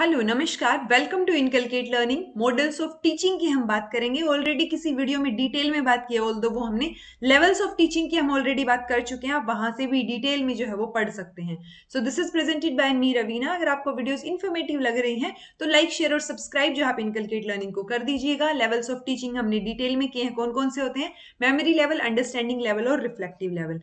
hello नमस्कार welcome to inculcate learning models of teaching की हम बात करेंगे ऑलरेडी किसी वीडियो में डिटेल में बात की है वो हमने लेवल्स ऑफ टीचिंग की हम ऑलरेडी बात कर चुके हैं आप वहां से भी डिटेल में जो है वो पढ़ सकते हैं so this is presented by me Raveena अगर आपको वीडियोस इन्फॉर्मेटिव लग रही हैं तो लाइक शेयर और सब्सक्राइब जो आप इनकलकेट लर्निंग को कर दीजिएगा लेवल्स ऑफ टीचिंग हमने डिटेल में किए हैं कौन कौन से होते हैं मेमरी लेवल अंडरस्टैंडिंग लेवल और रिफ्लेक्टिव लेवल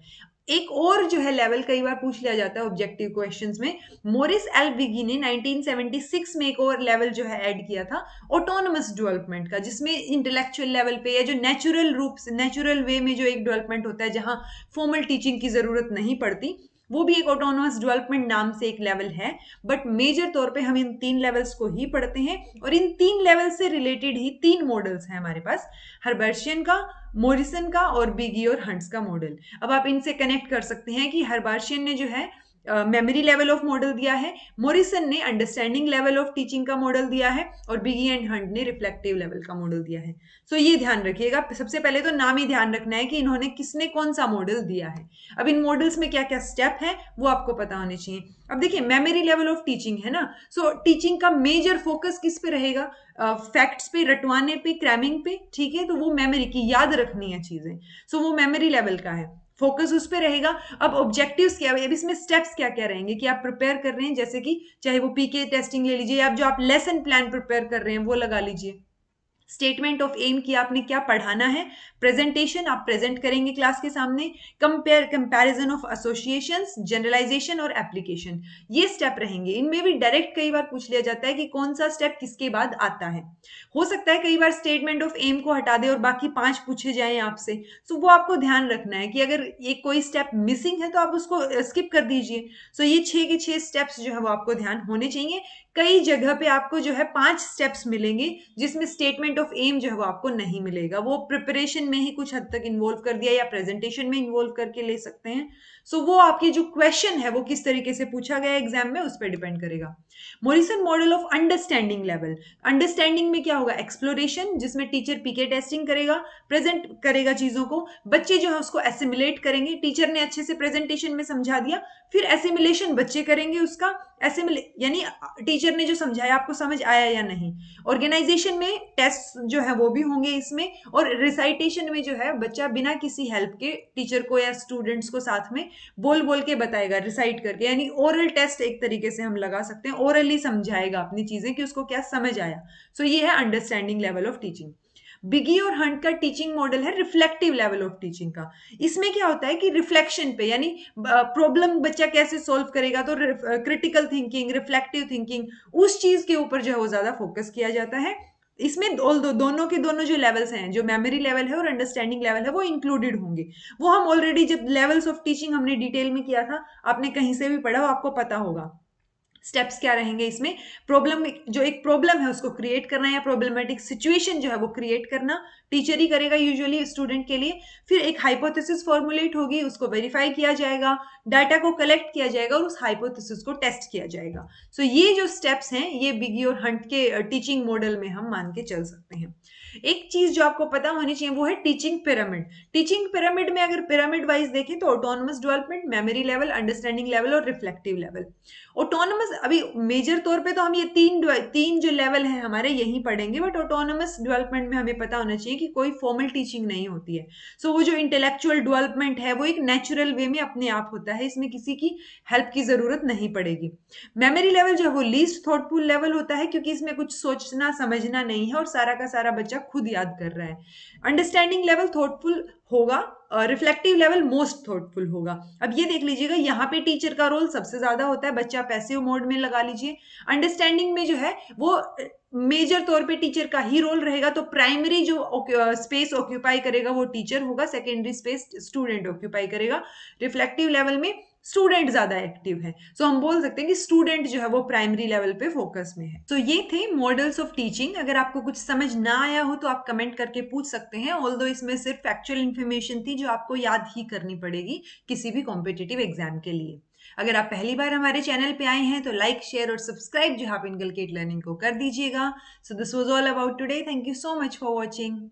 एक और जो है लेवल कई बार पूछ लिया जाता है ऑब्जेक्टिव क्वेश्चंस में मोरिस एलबिगी ने 1976 में एक और लेवल जो है ऐड किया था ऑटोनमस डेवलपमेंट का जिसमें इंटेलेक्चुअल लेवल पे या जो नेचुरल रूप नेचुरल वे में जो एक डेवलपमेंट होता है जहां फॉर्मल टीचिंग की ज़रूरत नहीं पड़ती वो भी एक ऑटोनोमस डेवलपमेंट नाम से एक लेवल है बट मेजर तौर पे हम इन तीन लेवल्स को ही पढ़ते हैं और इन तीन लेवल से रिलेटेड ही तीन मॉडल्स हैं हमारे पास हर्बर्शियन का मोरिसन का और बिगी और हंट्स का मॉडल अब आप इनसे कनेक्ट कर सकते हैं कि हर्बर्शियन ने जो है मेमोरी लेवल ऑफ मॉडल दिया है मोरिसन ने अंडरस्टैंडिंग लेवल ऑफ टीचिंग का मॉडल दिया है और बिगी एंड हंड ने रिफ्लेक्टिव लेवल का मॉडल दिया है सो so, ये ध्यान रखिएगा सबसे पहले तो नाम ही ध्यान रखना है कि इन्होंने किसने कौन सा मॉडल दिया है अब इन मॉडल्स में क्या क्या स्टेप है वो आपको पता होने चाहिए अब देखिए मेमोरी लेवल ऑफ टीचिंग है ना सो so, टीचिंग का मेजर फोकस किस पे रहेगा फैक्ट्स uh, पे रटवाने पे क्रैमिंग पे ठीक है तो वो मेमोरी की याद रखनी है चीज़ें सो so, वो मेमोरी लेवल का है फोकस उस पर रहेगा अब ऑब्जेक्टिव क्या अब इसमें स्टेप्स क्या क्या रहेंगे कि आप प्रिपेयर कर रहे हैं जैसे कि चाहे वो पीके टेस्टिंग ले लीजिए आप जो आप लेसन प्लान प्रिपेयर कर रहे हैं वो लगा लीजिए स्टेटमेंट ऑफ एम की आपने क्या पढ़ाना है प्रेजेंटेशन आप प्रेजेंट करेंगे क्लास के सामने compare comparison of association generalisation और एप्लीकेशन ये स्टेप रहेंगे इनमें भी डायरेक्ट कई बार पूछ लिया जाता है कि कौन सा स्टेप किसके बाद आता है हो सकता है कई बार स्टेटमेंट ऑफ एम को हटा दे और बाकी पांच पूछे जाए आपसे सो वो आपको ध्यान रखना है कि अगर ये कोई स्टेप मिसिंग है तो आप उसको स्किप कर दीजिए सो ये छह के छह स्टेप्स जो है वो आपको ध्यान होने चाहिए कई जगह पे आपको जो है पांच स्टेप्स मिलेंगे जिसमें स्टेटमेंट स्टेटमेंट ऑफ एम जो है वो आपको नहीं मिलेगा वो प्रिपरेशन में ही कुछ हद तक इन्वॉल्व कर दिया या प्रेजेंटेशन में इन्वॉल्व करके ले सकते हैं सो so, वो आपके जो क्वेश्चन है वो किस तरीके से पूछा गया एग्जाम में उस पर डिपेंड करेगा Morrison model of understanding level understanding में क्या होगा एक्सप्लोरेशन जिसमें टीचर पीके टेस्टिंग करेगा प्रेजेंट करेगा चीजों को बच्चे जो है उसको एसिमुलेट करेंगे टीचर ने अच्छे से प्रेजेंटेशन में समझा दिया फिर एसिमुलेशन बच्चे करेंगे उसका एसिमुले यानी टीचर ने जो समझाया आपको समझ आया या नहीं ऑर्गेनाइजेशन में टेस्ट स्टेप्स जो है वो भी होंगे इसमें और रिसाइटेशन में जो है बच्चा बिना किसी हेल्प के टीचर को या स्टूडेंट्स को साथ में बोल बोल के बताएगा रिसाइट करके यानी ओरल टेस्ट एक तरीके से हम लगा सकते हैं ओरली समझाएगा अपनी चीज़ें कि उसको क्या समझ आया सो so, ये है understanding level of teaching Bigge और हंट का टीचिंग मॉडल है रिफ्लेक्टिव लेवल ऑफ टीचिंग का इसमें क्या होता है कि रिफ्लेक्शन पे यानी प्रॉब्लम बच्चा कैसे सॉल्व करेगा तो क्रिटिकल थिंकिंग रिफ्लेक्टिव थिंकिंग उस चीज के ऊपर जो है वो ज्यादा फोकस किया जाता है इसमें दो, दोनों के दोनों जो लेवल्स हैं जो मेमोरी लेवल है और अंडरस्टैंडिंग लेवल है वो इंक्लूडेड होंगे वो हम ऑलरेडी जब लेवल्स ऑफ टीचिंग हमने डिटेल में किया था आपने कहीं से भी पढ़ा हो आपको पता होगा स्टेप्स क्या रहेंगे इसमें प्रॉब्लम जो एक प्रॉब्लम है उसको क्रिएट करना या प्रॉब्लमेटिक सिचुएशन जो है वो क्रिएट करना टीचर ही करेगा यूजुअली स्टूडेंट के लिए फिर एक हाइपोथेसिस फॉर्मुलेट होगी उसको वेरीफाई किया जाएगा डाटा को कलेक्ट किया जाएगा और उस हाइपोथेसिस को टेस्ट किया जाएगा सो so, ये जो स्टेप्स हैं ये बिगी और हंट के टीचिंग मॉडल में हम मान के चल सकते हैं एक चीज जो आपको पता होनी चाहिए वो है टीचिंग पिरामिड टीचिंग पिरामिड में अगर पिरामिड वाइज देखें तो autonomous development memory level understanding level और रिफ्लेक्टिव लेवल ऑटोनमस अभी मेजर तौर पे तो हम ये तीन तीन जो लेवल हैं हमारे यही पढ़ेंगे बट ऑटोनमस डेवलपमेंट में हमें पता होना चाहिए कि कोई फॉर्मल टीचिंग नहीं होती है सो so, वो जो इंटेलेक्चुअल डेवलपमेंट है वो एक नेचुरल वे में अपने आप होता है इसमें किसी की हेल्प की ज़रूरत नहीं पड़ेगी मेमोरी लेवल जो है वो लीस्ट थॉटफुल लेवल होता है क्योंकि इसमें कुछ सोचना समझना नहीं है और सारा का सारा बच्चा खुद याद कर रहा है अंडरस्टैंडिंग लेवल थॉटफुल होगा रिफ्लेक्टिव लेवल मोस्ट थॉटफुल होगा अब ये देख लीजिएगा यहाँ पे टीचर का रोल सबसे ज्यादा होता है बच्चा पैसिव मोड में लगा लीजिए अंडरस्टैंडिंग में जो है वो मेजर तौर पे टीचर का ही रोल रहेगा तो प्राइमरी जो स्पेस ऑक्यूपाई करेगा वो टीचर होगा सेकेंडरी स्पेस स्टूडेंट ऑक्यूपाई करेगा रिफ्लेक्टिव लेवल में स्टूडेंट ज्यादा एक्टिव है सो so, हम बोल सकते हैं कि स्टूडेंट जो है वो प्राइमरी लेवल पे फोकस में है सो so, ये थे मॉडल्स ऑफ टीचिंग अगर आपको कुछ समझ ना आया हो तो आप कमेंट करके पूछ सकते हैं ऑल इसमें सिर्फ फैक्चुअल इन्फॉर्मेशन थी जो आपको याद ही करनी पड़ेगी किसी भी कॉम्पिटेटिव एग्जाम के लिए अगर आप पहली बार हमारे चैनल पे आए हैं तो लाइक शेयर और सब्सक्राइब जो आप इनकल लर्निंग को कर दीजिएगा so this was all about today thank you so much for watching